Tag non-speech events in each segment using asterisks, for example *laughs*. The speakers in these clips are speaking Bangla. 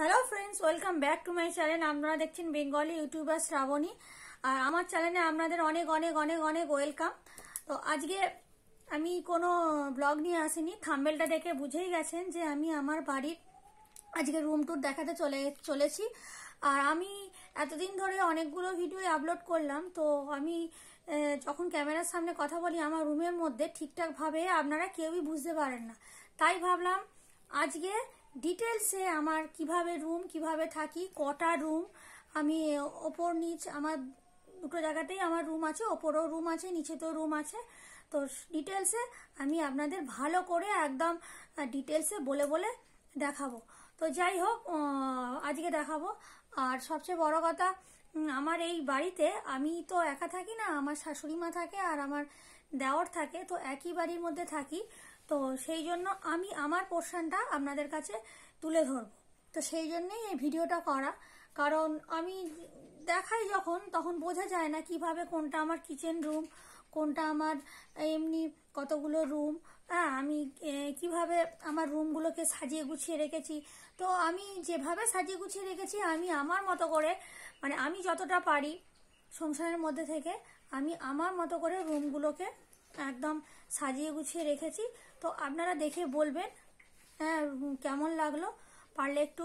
hello friends welcome back to my channel আপনারা দেখছেন বেঙ্গলি ইউটিউবার শ্রাবণী আর আমার চ্যানেলে আপনাদের অনেক অনেক অনেক অনেক ওয়েলকাম তো আজকে আমি কোনো ব্লগ নিয়ে আসিনি থাম্বেলটা দেখে বুঝেই গেছেন যে আমি আমার বাড়ির আজকে রুম টুর দেখাতে চলে চলেছি আর আমি এতদিন ধরে অনেকগুলো ভিডিও আপলোড করলাম তো আমি যখন ক্যামেরার সামনে কথা বলি আমার রুমের মধ্যে ঠিকঠাকভাবে আপনারা কেউই বুঝতে পারেন না তাই ভাবলাম আজকে ডিটেলসে আমার কিভাবে রুম কিভাবে থাকি কটা রুম আমি ওপর নিচ আমার দুটো জায়গাতেই আমার রুম আছে ওপরও রুম আছে নিচেতেও রুম আছে তো ডিটেলসে আমি আপনাদের ভালো করে একদম ডিটেলসে বলে বলে দেখাবো তো যাই হোক আজকে দেখাবো আর সবচেয়ে বড় কথা আমার এই বাড়িতে আমি তো একা থাকি না আমার শাশুড়ি মা থাকে আর আমার দেওয়ার থাকে তো একই বাড়ির মধ্যে থাকি তো সেই জন্য আমি আমার পোর্শনটা আপনাদের কাছে তুলে ধরব তো সেই জন্যেই এই ভিডিওটা করা কারণ আমি দেখাই যখন তখন বোঝা যায় না কিভাবে কোনটা আমার কিচেন রুম কোনটা আমার এমনি কতগুলো রুম হ্যাঁ আমি কিভাবে আমার রুমগুলোকে সাজিয়ে গুছিয়ে রেখেছি তো আমি যেভাবে সাজিয়ে গুছিয়ে রেখেছি আমি আমার মতো করে মানে আমি যতটা পারি সংসারের মধ্যে থেকে আমি আমার মতো করে রুমগুলোকে একদম সাজিয়ে গুছিয়ে রেখেছি তো আপনারা দেখে বলবেন হ্যাঁ কেমন লাগলো পারলে একটু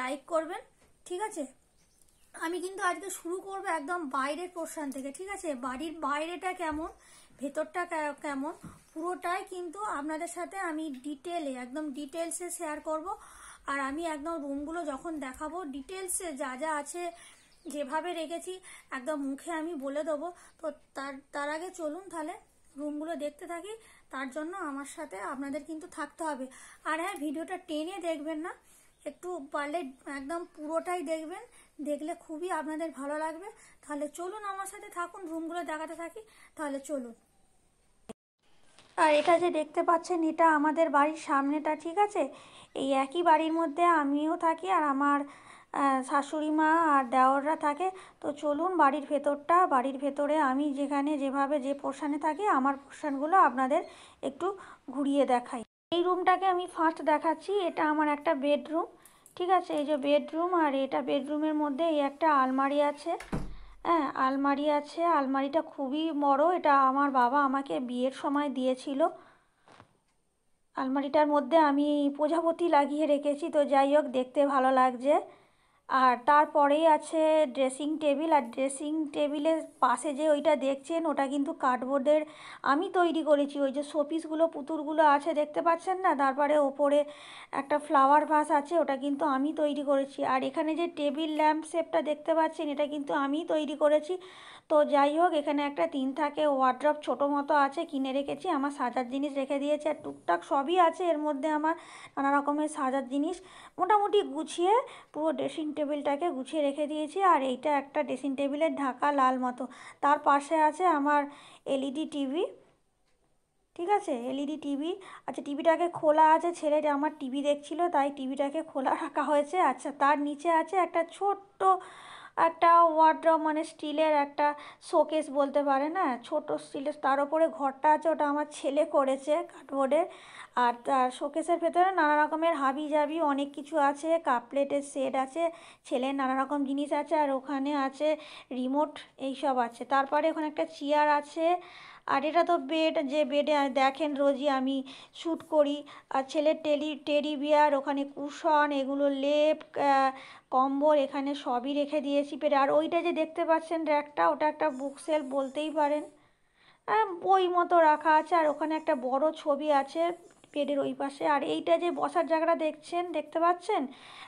লাইক করবেন ঠিক আছে আমি কিন্তু আজকে শুরু করব একদম বাইরের পোর্শন থেকে ঠিক আছে বাড়ির বাইরেটা কেমন ভেতরটা কেমন পুরোটাই কিন্তু আপনাদের সাথে আমি ডিটেলে একদম ডিটেলসে শেয়ার করব আর আমি একদম রুমগুলো যখন দেখাবো ডিটেলসে যা যা আছে যেভাবে রেখেছি একদম মুখে আমি বলে দেবো তো তার তার আগে চলুন তাহলে রুমগুলো দেখতে থাকি তার জন্য আমার সাথে আপনাদের কিন্তু থাকতে হবে আর হ্যাঁ ভিডিওটা টেনে দেখবেন না একটু পারলে একদম পুরোটাই দেখবেন দেখলে খুবই আপনাদের ভালো লাগবে তাহলে চলুন আমার সাথে থাকুন রুমগুলো দেখাতে থাকি তাহলে চলুন আর এটা যে দেখতে পাচ্ছেন এটা আমাদের বাড়ির সামনেটা ঠিক আছে এই একই বাড়ির মধ্যে আমিও থাকি আর আমার শাশুড়ি মা আর দেওররা থাকে তো চলুন বাড়ির ভেতরটা বাড়ির ভেতরে আমি যেখানে যেভাবে যে পোর্শানে থাকি আমার পোর্শানগুলো আপনাদের একটু ঘুরিয়ে দেখাই এই রুমটাকে আমি ফার্স্ট দেখাচ্ছি এটা আমার একটা বেডরুম ঠিক আছে এই যে বেডরুম আর এটা বেডরুমের মধ্যে এই একটা আলমারি আছে হ্যাঁ আলমারি আছে আলমারিটা খুবই বড় এটা আমার বাবা আমাকে বিয়ের সময় দিয়েছিল আলমারিটার মধ্যে আমি প্রজাপতি লাগিয়ে রেখেছি তো যাই হোক দেখতে ভালো লাগছে আর তারপরেই আছে ড্রেসিং টেবিল আর ড্রেসিং টেবিলের পাশে যে ওইটা দেখছেন ওটা কিন্তু কার্ডবোর্ডের আমি তৈরি করেছি ওই যে শোপিসগুলো পুতুলগুলো আছে দেখতে পাচ্ছেন না তারপরে ওপরে একটা ফ্লাওয়ার ভাস আছে ওটা কিন্তু আমি তৈরি করেছি আর এখানে যে টেবিল ল্যাম্প শেপটা দেখতে পাচ্ছেন এটা কিন্তু আমি তৈরি করেছি তো যাই হোক এখানে একটা তিন থাকে ওয়ার্ড্রপ ছোটো মতো আছে কিনে রেখেছি আমার সাজার জিনিস রেখে দিয়েছি আর টুকটাক সবই আছে এর মধ্যে আমার নানা রকমের সাজার জিনিস মোটামুটি গুছিয়ে পুরো ড্রেসিং টেবিলটাকে গুছিয়ে রেখে দিয়েছি আর এইটা একটা ড্রেসিং টেবিলের ঢাকা লাল মতো তার পাশে আছে আমার এলইডি টিভি e ঠিক আছে এলইডি টিভি e আচ্ছা টিভিটাকে খোলা আছে ছেলেটা আমার টিভি দেখছিল তাই টিভিটাকে খোলা রাখা হয়েছে আচ্ছা তার নিচে আছে একটা ছোট্ট একটা ওয়ার্ড্রপ মানে স্টিলের একটা শোকেস বলতে পারে না ছোটো স্টিলের তার ওপরে ঘরটা আছে ওটা আমার ছেলে করেছে কাঠবোর্ডে আর তার শোকেসের ভেতরে নানা রকমের হাবি জাবি অনেক কিছু আছে কাপ প্লেটের সেট আছে ছেলের নানা রকম জিনিস আছে আর ওখানে আছে রিমোট এইসব আছে তারপরে ওখানে একটা চেয়ার আছে আর এটা তো বেড যে বেডে দেখেন রোজই আমি শ্যুট করি আর ছেলের টেলি টেডি বিয়ার ওখানে কুশন এগুলো লেপ কম্বল এখানে সবই রেখে দিয়েছি পেরে আর ওইটা যে দেখতে পাচ্ছেন র্যাকটা ওটা একটা বুক সেল বলতেই পারেন হ্যাঁ বই মতো রাখা আছে আর ওখানে একটা বড় ছবি আছে বেডের ওই পাশে আর এইটা যে বসার জায়গাটা দেখছেন দেখতে পাচ্ছেন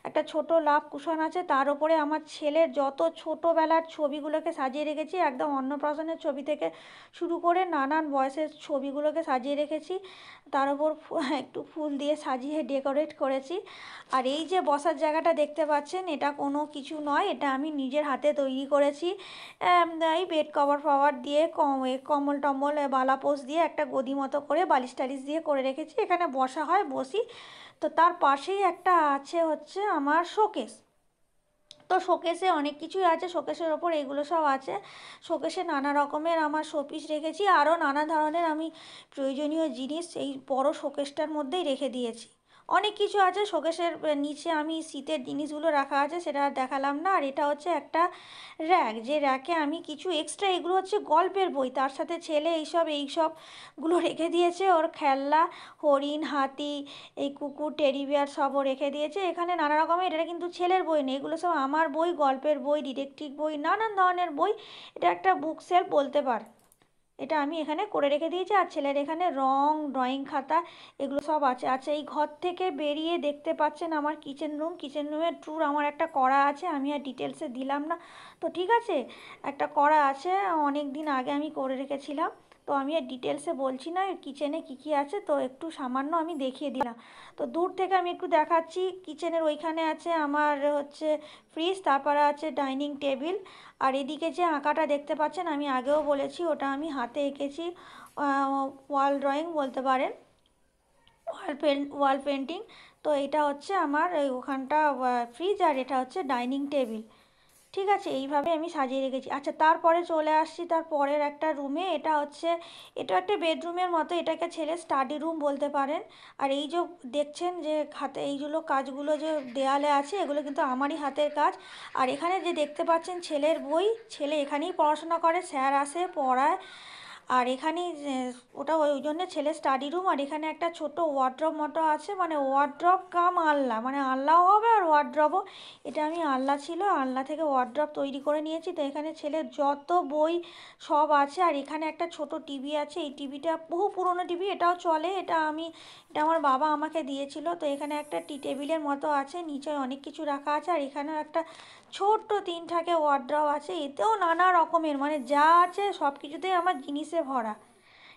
একটা ছোট লাভ কুশন আছে তার উপরে আমার ছেলের যত ছোটোবেলার ছবিগুলোকে সাজিয়ে রেখেছি একদম অন্নপ্রাশনের ছবি থেকে শুরু করে নানান বয়সের ছবিগুলোকে সাজিয়ে রেখেছি তার উপর *laughs* একটু ফুল দিয়ে সাজিয়ে ডেকোরেট করেছি আর এই যে বসার জায়গাটা দেখতে পাচ্ছেন এটা কোনো কিছু নয় এটা আমি নিজের হাতে তৈরি করেছি এই বেড কভার ফাওয়ার দিয়ে কম্বল টম্বল বালাপোষ দিয়ে একটা গদি মতো করে বালিশ টালিশ দিয়ে করে রেখেছি এখানে বসা হয় বসি তো তার পাশেই একটা আছে হচ্ছে আমার শোকেস তো শোকেসে অনেক কিছুই আছে শোকেসের ওপর এগুলো সব আছে শোকেসে নানা রকমের আমার শোপিস রেখেছি আরও নানা ধরনের আমি প্রয়োজনীয় জিনিস এই বড় শোকেসটার মধ্যেই রেখে দিয়েছি অনেক কিছু আছে শোকেশের নিচে আমি শীতের জিনিসগুলো রাখা আছে সেটা দেখালাম না আর এটা হচ্ছে একটা র্যাক যে র্যাকে আমি কিছু এক্সট্রা এগুলো হচ্ছে গল্পের বই তার সাথে ছেলে এইসব এইসবগুলো রেখে দিয়েছে ওর খেলনা হরিণ হাতি এই কুকুর টেরিবিয়ার বিয়ার সবও রেখে দিয়েছে এখানে নানা রকমের এটা কিন্তু ছেলের বই নেই এগুলো সব আমার বই গল্পের বই ডিটেকটিভ বই নানান ধরনের বই এটা একটা বুক সেল বলতে পার এটা আমি এখানে করে রেখে দিয়েছি আর ছেলের এখানে রং ড্রয়িং খাতা এগুলো সব আছে আচ্ছা এই ঘর থেকে বেরিয়ে দেখতে পাচ্ছেন আমার কিচেন রুম কিচেন রুমের ট্যুর আমার একটা করা আছে আমি আর ডিটেলসে দিলাম না তো ঠিক আছে একটা করা আছে অনেক দিন আগে আমি করে রেখেছিলাম তো আমি আর ডিটেলসে বলছি না কিচেনে কি কি আছে তো একটু সামান্য আমি দেখিয়ে দিলাম তো দূর থেকে আমি একটু দেখাচ্ছি কিচেনের ওইখানে আছে আমার হচ্ছে ফ্রিজ তারপরে আছে ডাইনিং টেবিল আর এদিকে যে আঁকাটা দেখতে পাচ্ছেন আমি আগেও বলেছি ওটা আমি হাতে এঁকেছি ওয়াল ড্রয়িং বলতে পারেন ওয়াল পেন ওয়াল পেন্টিং তো এটা হচ্ছে আমার ওখানটা ফ্রিজ আর এটা হচ্ছে ডাইনিং টেবিল ঠিক আছে এইভাবে আমি সাজিয়ে রেখেছি আচ্ছা তারপরে চলে আসছি তার পরের একটা রুমে এটা হচ্ছে এটা একটা বেডরুমের মতো এটাকে ছেলে স্টাডি রুম বলতে পারেন আর এই যে দেখছেন যে হাতে এইগুলো কাজগুলো যে দেয়ালে আছে এগুলো কিন্তু আমারই হাতের কাজ আর এখানে যে দেখতে পাচ্ছেন ছেলের বই ছেলে এখানেই পড়াশোনা করে স্যার আসে পড়ায় আর এখানে ওটা ওই জন্য ছেলে স্টাডি রুম আর এখানে একটা ছোট ওয়ার্ড্রপ মতো আছে মানে ওয়ার্ড্রপ কাম আলনা মানে আলনাও হবে আর ওয়ার্ড্রপও এটা আমি আলনা ছিল আলনা থেকে ওয়ার্ড্রপ তৈরি করে নিয়েছি তো এখানে ছেলের যত বই সব আছে আর এখানে একটা ছোট টিভি আছে এই টিভিটা বহু পুরনো টিভি এটাও চলে এটা আমি এটা আমার বাবা আমাকে দিয়েছিল তো এখানে একটা টি টেবিলের মতো আছে নিচে অনেক কিছু রাখা আছে আর এখানেও একটা ছোট্ট তিন থাকে ওয়ার্ড্রাও আছে এতেও নানা রকমের মানে যা আছে সব কিছুতেই আমার জিনিসে ভরা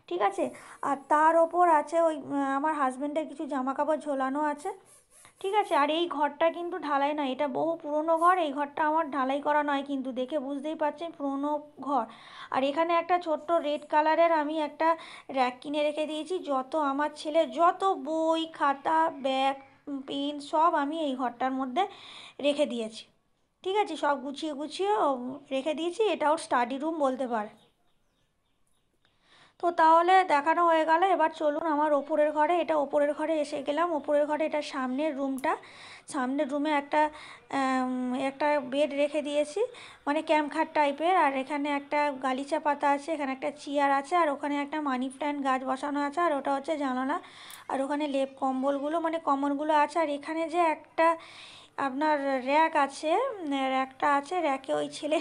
ঠিক আছে আর তার ওপর আছে ওই আমার হাজব্যান্ডের কিছু জামা কাপড় ঝোলানো আছে ঠিক আছে আর এই ঘরটা কিন্তু ঢালাই নয় এটা বহু পুরনো ঘর এই ঘরটা আমার ঢালাই করা নয় কিন্তু দেখে বুঝতেই পারছেন পুরনো ঘর আর এখানে একটা ছোট্ট রেড কালারের আমি একটা র্যাক কিনে রেখে দিয়েছি যত আমার ছেলে যত বই খাতা ব্যাগ পেন সব আমি এই ঘরটার মধ্যে রেখে দিয়েছি ঠিক আছে সব গুছিয়ে গুছিয়ে রেখে দিয়েছি এটা ওর স্টাডি রুম বলতে পারে তো তাহলে দেখানো হয়ে গেল এবার চলুন আমার ওপরের ঘরে এটা ওপরের ঘরে এসে গেলাম ওপরের ঘরে এটা সামনের রুমটা সামনের রুমে একটা একটা বেড রেখে দিয়েছি মানে ক্যাম্পখাট টাইপের আর এখানে একটা গালিচা পাতা আছে এখানে একটা চেয়ার আছে আর ওখানে একটা মানি প্ল্যান্ট গাছ বসানো আছে আর ওটা হচ্ছে জানালা আর ওখানে লেপ কম্বলগুলো মানে কম্বলগুলো আছে আর এখানে যে একটা আপনার র্যাক আছে র্যাকটা আছে র্যাকে ওই ছেলে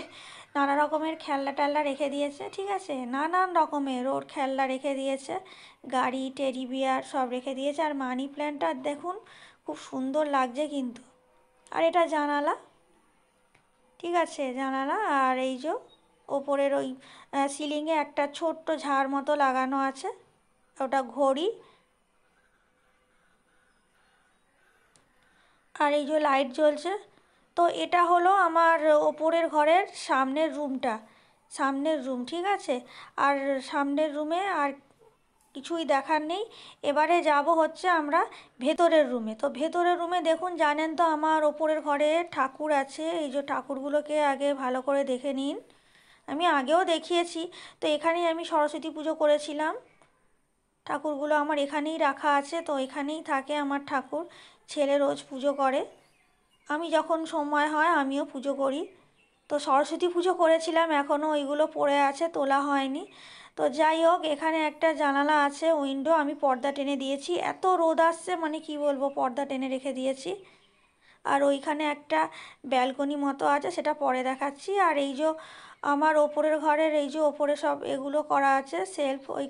নানা রকমের খেলনা টেলনা রেখে দিয়েছে ঠিক আছে নানান রকমের ওর খেলনা রেখে দিয়েছে গাড়ি টেরিবিয়ার বিয়ার সব রেখে দিয়েছে আর মানি প্ল্যান্টটা দেখুন খুব সুন্দর লাগছে কিন্তু আর এটা জানালা ঠিক আছে জানালা আর এই যে ওপরের ওই সিলিংয়ে একটা ছোট্ট ঝাড় মতো লাগানো আছে ওটা ঘড়ি আর এই যে লাইট জ্বলছে তো এটা হলো আমার ওপরের ঘরের সামনের রুমটা সামনের রুম ঠিক আছে আর সামনের রুমে আর কিছুই দেখার নেই এবারে যাব হচ্ছে আমরা ভেতরের রুমে তো ভেতরের রুমে দেখুন জানেন তো আমার ওপরের ঘরে ঠাকুর আছে এই যে ঠাকুরগুলোকে আগে ভালো করে দেখে নিন আমি আগেও দেখিয়েছি তো এখানেই আমি সরস্বতী পুজো করেছিলাম ঠাকুরগুলো আমার এখানেই রাখা আছে তো এখানেই থাকে আমার ঠাকুর ছেলে রোজ পুজো করে আমি যখন সময় হয় আমিও পুজো করি তো সরস্বতী পুজো করেছিলাম এখনও ওইগুলো পড়ে আছে তোলা হয়নি তো যাই হোক এখানে একটা জানালা আছে উইন্ডো আমি পর্দা টেনে দিয়েছি এত রোদ আসছে মানে কি বলবো পর্দা টেনে রেখে দিয়েছি আর ওইখানে একটা ব্যালকনি মতো আছে সেটা পরে দেখাচ্ছি আর এই যে আমার ওপরের ঘরের এই যে ওপরে সব এগুলো করা আছে সেলফ ওই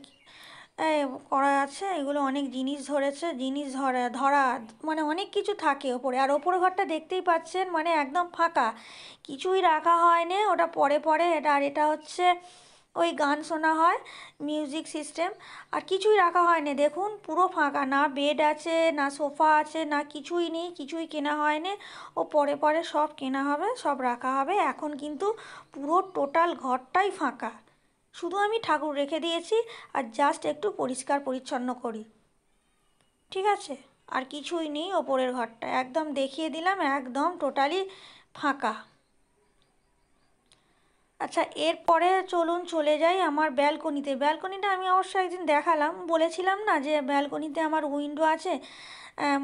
করা আছে এগুলো অনেক জিনিস ধরেছে জিনিস ধরা ধরা মানে অনেক কিছু থাকে ওপরে আর ওপর ঘরটা দেখতেই পাচ্ছেন মানে একদম ফাঁকা কিছুই রাখা হয়নি ওটা পরে পরে এটা আর এটা হচ্ছে ওই গান শোনা হয় মিউজিক সিস্টেম আর কিছুই রাখা হয়নি দেখুন পুরো ফাঁকা না বেড আছে না সোফা আছে না কিছুই নেই কিছুই কেনা হয়নি ও পরে পরে সব কেনা হবে সব রাখা হবে এখন কিন্তু পুরো টোটাল ঘরটাই ফাঁকা শুধু আমি ঠাকুর রেখে দিয়েছি আর জাস্ট একটু পরিষ্কার পরিচ্ছন্ন করি ঠিক আছে আর কিছুই নেই ওপরের ঘরটা একদম দেখিয়ে দিলাম একদম টোটালি ফাঁকা আচ্ছা এরপরে চলুন চলে যাই আমার ব্যালকনিতে ব্যালকনিটা আমি অবশ্য একদিন দেখালাম বলেছিলাম না যে ব্যালকনিতে আমার উইন্ডো আছে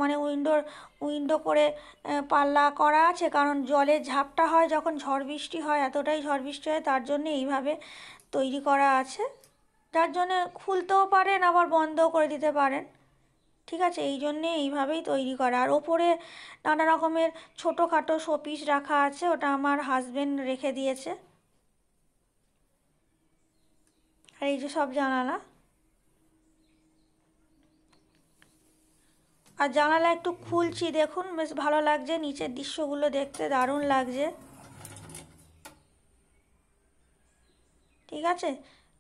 মানে উইন্ডোর উইন্ডো করে পাল্লা করা আছে কারণ জলের ঝাপটা হয় যখন ঝড় বৃষ্টি হয় এতটাই ঝড় বৃষ্টি হয় তার জন্য এইভাবে তৈরি করা আছে যার জন্যে খুলতেও পারেন আবার বন্ধও করে দিতে পারেন ঠিক আছে এই জন্যে এইভাবেই তৈরি করা আর ওপরে নানা রকমের ছোটোখাটো শোপিস রাখা আছে ওটা আমার হাজব্যান্ড রেখে দিয়েছে আর এই যে সব জানালা আর জানালা একটু খুলছি দেখুন বেশ ভালো লাগছে নিচের দৃশ্যগুলো দেখতে দারুণ লাগছে ঠিক আছে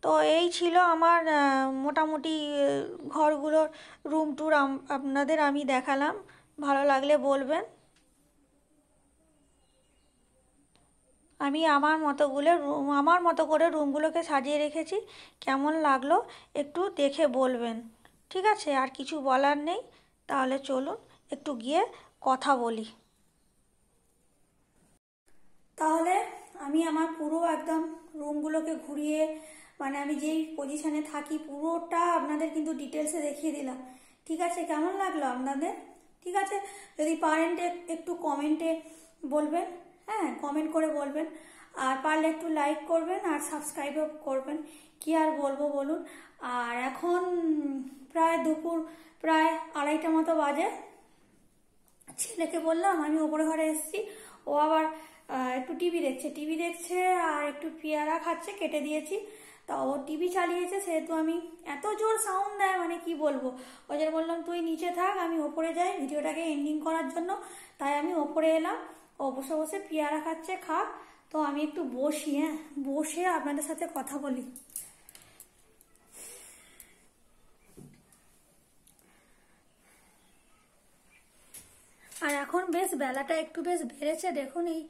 তো এই ছিল আমার মোটামুটি ঘরগুলোর রুম ট্যুর আপনাদের আমি দেখালাম ভালো লাগলে বলবেন আমি আমার মতোগুলো রুম আমার মতো করে রুমগুলোকে সাজিয়ে রেখেছি কেমন লাগলো একটু দেখে বলবেন ঠিক আছে আর কিছু বলার নেই তাহলে চলুন একটু গিয়ে কথা বলি তাহলে আমি আমার পুরো একদম রুমগুলোকে ঘুরিয়ে মানে আমি যেই পজিশানে থাকি পুরোটা আপনাদের কিন্তু ডিটেলসে দেখিয়ে দিলাম ঠিক আছে কেমন লাগলো আপনাদের ঠিক আছে যদি পারেন একটু কমেন্টে বলবেন হ্যাঁ কমেন্ট করে বলবেন আর পারলে একটু লাইক করবেন আর সাবস্ক্রাইবও করবেন কি আর বলবো বলুন আর এখন প্রায় দুপুর প্রায় আড়াইটা মতো বাজে ছেলেকে বললাম আমি ওপরে ঘরে এসেছি ও আবার একটু টিভি দেখছে টিভি দেখছে আর একটু পেয়ারা খাচ্ছে কেটে দিয়েছি তা ও টিভি চালিয়েছে সেহেতু আমি এত জোর সাউন্ড দেয় মানে কি বলবো ওই যে বললাম তুই নিচে থাক আমি ওপরে যাই ভিডিওটাকে এন্ডিং করার জন্য তাই আমি ওপরে এলাম ও বসে বসে পেয়ারা খাচ্ছে খাক তো আমি একটু বসি হ্যাঁ বসে আপনাদের সাথে কথা বলি আর এখন বেশ বেলাটা একটু বেশ বেড়েছে দেখুন এই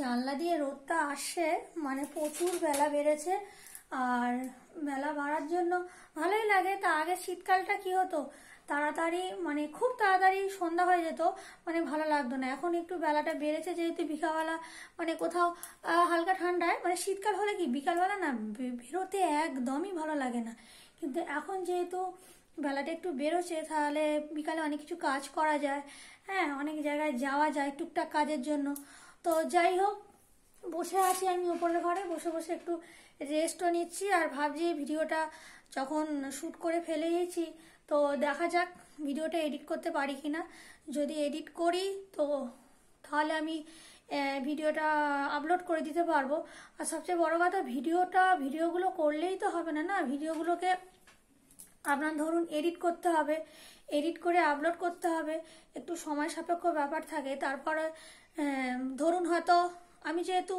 জানলা দিয়ে রোদটা আসছে মানে প্রচুর বেলা বেড়েছে আর বেলা বাড়ার জন্য ভালোই লাগে তা আগে শীতকালটা কি হতো তাড়াতাড়ি মানে খুব তাড়াতাড়ি সন্ধ্যা হয়ে যেত মানে ভালো লাগতো না এখন একটু বেলাটা বেড়েছে যেহেতু বিকালবেলা মানে কোথাও হালকা ঠান্ডায় মানে শীতকাল হলে কি বিকালবেলা না বেরোতে একদমই ভালো লাগে না কিন্তু এখন যেহেতু বেলাটা একটু বেরোচ্ছে তাহলে বিকালে অনেক কিছু কাজ করা যায় হ্যাঁ অনেক জায়গায় যাওয়া যায় টুকটাক কাজের জন্য তো যাই হোক বসে আছি আমি ওপরের ঘরে বসে বসে একটু রেস্টও নিচ্ছি আর ভাবছি ভিডিওটা যখন শ্যুট করে ফেলে দিয়েছি তো দেখা যাক ভিডিওটা এডিট করতে পারি কি না যদি এডিট করি তো তাহলে আমি ভিডিওটা আপলোড করে দিতে পারবো আর সবচেয়ে বড় কথা ভিডিওটা ভিডিওগুলো করলেই তো হবে না না ভিডিওগুলোকে আপনার ধরুন এডিট করতে হবে এডিট করে আপলোড করতে হবে একটু সময় সাপেক্ষ ব্যাপার থাকে তারপরে হ্যাঁ, ধরুন হয়তো আমি যেহেতু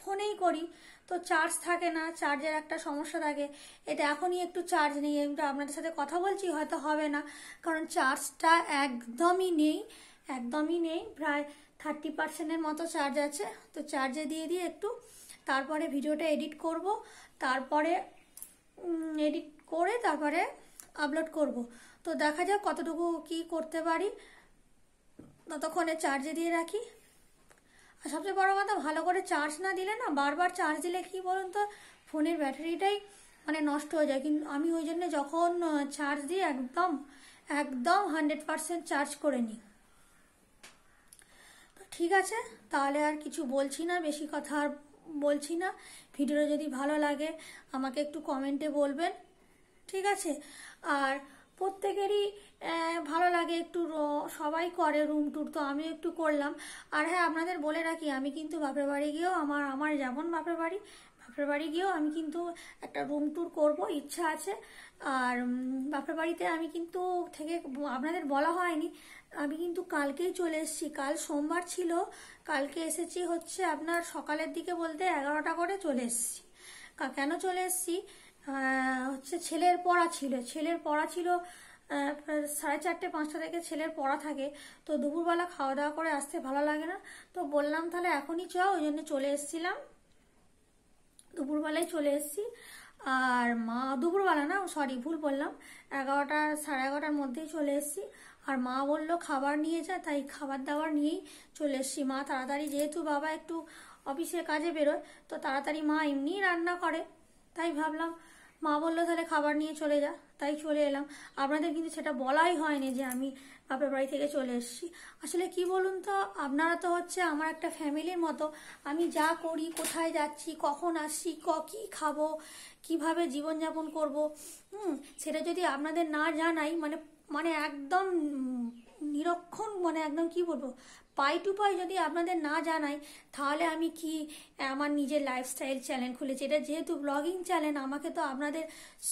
ফোনেই করি তো চার্জ থাকে না চার্জের একটা সমস্যা থাকে এটা এখনই একটু চার্জ নেই একটু আপনাদের সাথে কথা বলছি হয়তো হবে না কারণ চার্জটা একদমই নেই একদমই নেই প্রায় থার্টি পার্সেন্টের মতো চার্জ আছে তো চার্জে দিয়ে দিয়ে একটু তারপরে ভিডিওটা এডিট করব তারপরে এডিট করে তারপরে আপলোড করব তো দেখা যাক কতটুকু কি করতে পারি ততক্ষণে চার্জে দিয়ে রাখি আর সবচেয়ে বড় কথা ভালো করে চার্জ না দিলে না বারবার চার্জ দিলে কি বলুন তো ফোনের ব্যাটারিটাই মানে নষ্ট হয়ে যায় কিন্তু আমি ওই জন্য যখন চার্জ দিই একদম একদম হান্ড্রেড পারসেন্ট চার্জ করে নিই তো ঠিক আছে তাহলে আর কিছু বলছি না বেশি কথা আর বলছি না ভিডিওটা যদি ভালো লাগে আমাকে একটু কমেন্টে বলবেন ঠিক আছে আর প্রত্যেকেরই ভালো লাগে একটু সবাই করে রুম টুর তো আমিও একটু করলাম আর হ্যাঁ আপনাদের বলে রাখি আমি কিন্তু বাপের বাড়ি গিয়েও আমার আমার যেমন বাপের বাড়ি বাপের বাড়ি গিয়েও আমি কিন্তু একটা রুম ট্যুর করব ইচ্ছা আছে আর বাপের বাড়িতে আমি কিন্তু থেকে আপনাদের বলা হয়নি আমি কিন্তু কালকেই চলে এসেছি কাল সোমবার ছিল কালকে এসেছি হচ্ছে আপনার সকালের দিকে বলতে এগারোটা করে চলে এসেছি কেন চলে এসেছি হচ্ছে ছেলের পড়া ছিল ছেলের পড়া ছিল সাড়ে চারটে পাঁচটা থেকে ছেলের পড়া থাকে তো দুপুরবেলা খাওয়া দাওয়া করে আসতে ভালো লাগে না তো বললাম তাহলে এখনই চ ওই জন্য চলে এসছিলাম দুপুরবেলায় চলে এসছি আর মা দুপুরবেলা না সরি ভুল বললাম এগারোটা সাড়ে এগারোটার মধ্যেই চলে এসছি আর মা বলল খাবার নিয়ে যায় তাই খাবার দাবার নিয়েই চলে এসছি মা তাড়াতাড়ি যেহেতু বাবা একটু অফিসের কাজে বেরোয় তো তাড়াতাড়ি মা এমনিই রান্না করে তাই ভাবলাম মা বললো তাহলে খাবার নিয়ে চলে যা তাই চলে এলাম আপনাদের কিন্তু সেটা বলাই হয়নি যে আমি বাপের বাড়ি থেকে চলে এসেছি আসলে কি বলুন তো আপনারা তো হচ্ছে আমার একটা ফ্যামিলির মতো আমি যা করি কোথায় যাচ্ছি কখন আসছি ক কী খাবো কীভাবে জীবনযাপন করবো হুম সেটা যদি আপনাদের না জানাই মানে মানে একদম নিরক্ষণ মানে একদম কি বলবো পাই টু পাই যদি আপনাদের না জানাই তাহলে আমি কি আমার নিজের লাইফস্টাইল চ্যানেল খুলেছি এটা যেহেতু ব্লগিং চ্যানেল আমাকে তো আপনাদের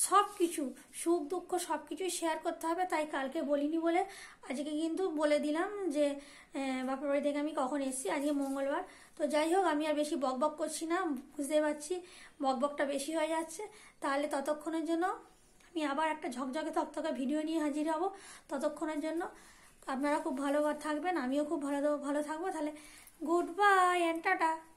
সব কিছু সুখ দুঃখ সব কিছুই শেয়ার করতে হবে তাই কালকে বলিনি বলে আজকে কিন্তু বলে দিলাম যে বাপের বাড়ি থেকে আমি কখন এসেছি আজকে মঙ্গলবার তো যাই হোক আমি আর বেশি বক বক করছি না বুঝতে পারছি বক বকটা বেশি হয়ে যাচ্ছে তাহলে ততক্ষণের জন্য আমি আবার একটা ঝকঝকে তকতকে ভিডিও নিয়ে হাজির হব ততক্ষণের জন্য আপনারা খুব ভালো থাকবেন আমিও খুব ভালো ভালো থাকবো তাহলে গুড বাই অ্যান্ড টাটা